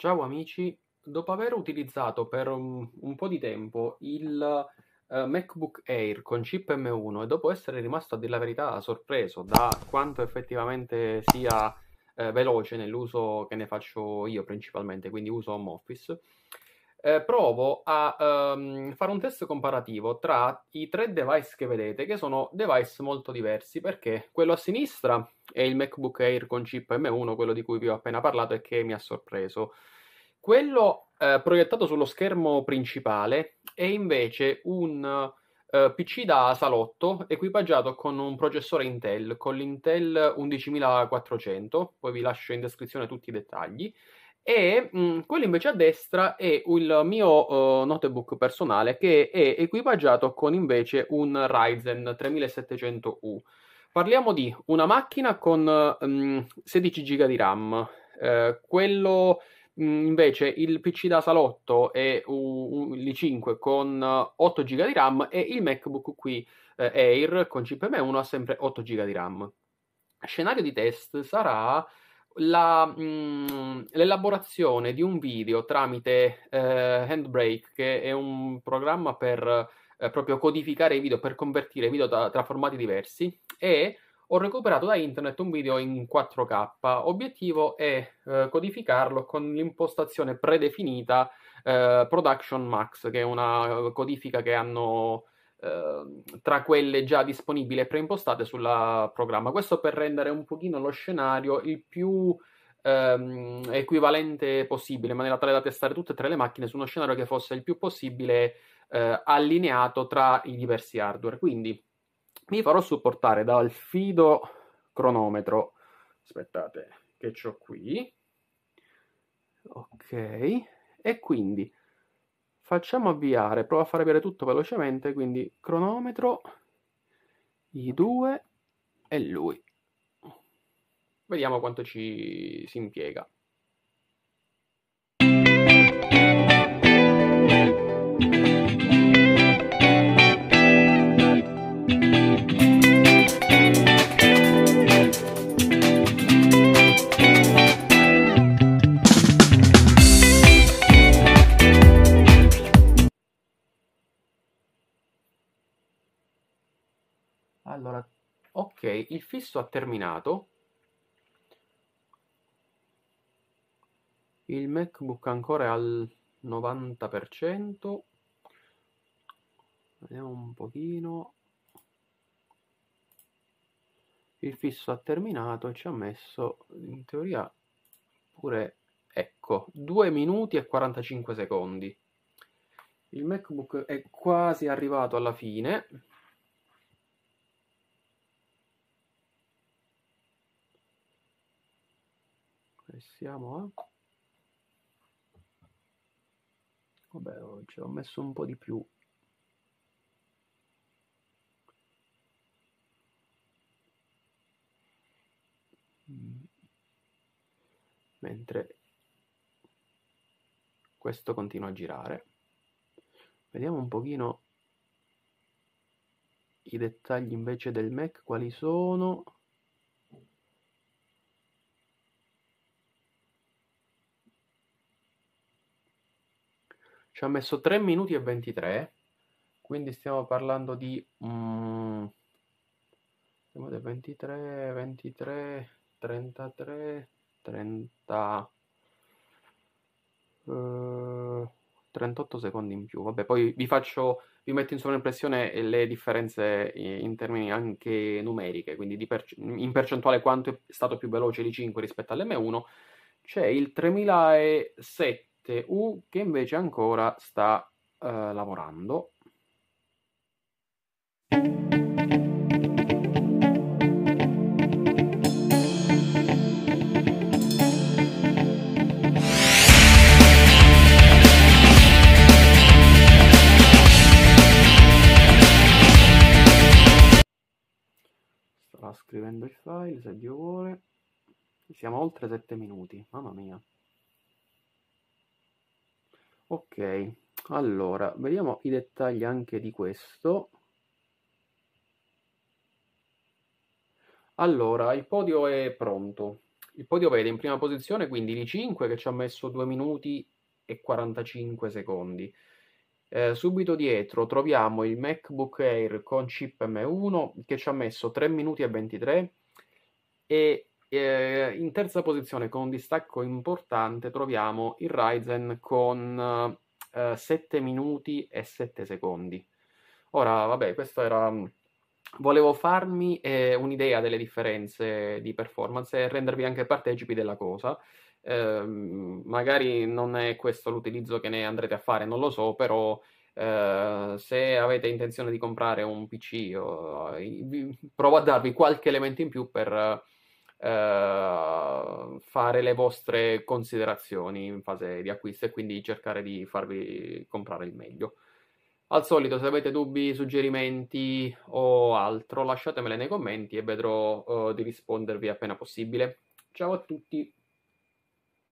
Ciao amici, dopo aver utilizzato per un, un po' di tempo il uh, MacBook Air con chip M1 e dopo essere rimasto a dire la verità sorpreso da quanto effettivamente sia eh, veloce nell'uso che ne faccio io principalmente, quindi uso home office, eh, provo a ehm, fare un test comparativo tra i tre device che vedete, che sono device molto diversi, perché quello a sinistra è il MacBook Air con chip M1, quello di cui vi ho appena parlato e che mi ha sorpreso. Quello eh, proiettato sullo schermo principale è invece un eh, PC da salotto equipaggiato con un processore Intel, con l'Intel 11400, poi vi lascio in descrizione tutti i dettagli, e mh, mm, quello invece a destra è il mio uh, notebook personale che è equipaggiato con invece un Ryzen 3700U. Parliamo di una macchina con um, 16 GB di RAM. Eh, quello mh, mm, invece il PC da salotto è un, l'i5 con 8 eh, GB di RAM e il MacBook qui eh, Air con cpm 1 ha sempre 8 GB di RAM. Scenario di test sarà la, mh, mm, l'elaborazione di un video tramite eh, Handbrake, che è un programma per eh, proprio codificare i video, per convertire i video da, tra formati diversi, e ho recuperato da internet un video in 4K. Obiettivo è eh, codificarlo con l'impostazione predefinita eh, Production Max, che è una eh, codifica che hanno Ehm, tra quelle già disponibili e preimpostate sul programma. Questo per rendere un pochino lo scenario il più ehm, equivalente possibile, in maniera tale da testare tutte e tre le macchine su uno scenario che fosse il più possibile eh, allineato tra i diversi hardware. Quindi mi farò supportare dal fido cronometro. Aspettate, che ho qui. Ok, e quindi Facciamo avviare, provo a far avviare tutto velocemente, quindi cronometro, i due e lui. Vediamo quanto ci si impiega. Allora, ok, il fisso ha terminato. Il MacBook ancora è al 90%. Vediamo un pochino. Il fisso ha terminato e ci ha messo, in teoria, pure, ecco, 2 minuti e 45 secondi. Il MacBook è quasi arrivato alla fine. e siamo a... Eh? Vabbè, ci ho messo un po' di più. Mm. Mentre questo continua a girare. Vediamo un pochino i dettagli invece del Mac, quali sono. Ci ha messo 3 minuti e 23, quindi stiamo parlando di... Mm, 23, 23, 33, 30... Uh, 38 secondi in più. Vabbè, poi vi faccio, vi metto in sovraimpressione le differenze eh, in termini anche numeriche, quindi perce- in percentuale quanto è stato più veloce l'I5 rispetto all'M1. C'è il 3007 parte U che invece ancora sta eh, lavorando. scrivendo il file se Dio vuole. Siamo oltre 7 minuti, mamma mia ok allora vediamo i dettagli anche di questo allora il podio è pronto il podio vede in prima posizione quindi di 5 che ci ha messo 2 minuti e 45 secondi eh, subito dietro troviamo il MacBook Air con chip M1 che ci ha messo 3 minuti e 23 e eh, in terza posizione, con un distacco importante, troviamo il Ryzen con eh, 7 minuti e 7 secondi. Ora, vabbè, questo era. Mm, volevo farmi eh, un'idea delle differenze di performance e rendervi anche partecipi della cosa. Eh, magari non è questo l'utilizzo che ne andrete a fare, non lo so, però Uh, se avete intenzione di comprare un PC, uh, provo a darvi qualche elemento in più per uh, Ehm, fare le vostre considerazioni in fase di acquisto e quindi cercare di farvi comprare il meglio. Al solito, se avete dubbi, suggerimenti o altro, lasciatemele nei commenti e vedrò eh, di rispondervi appena possibile. Ciao a tutti!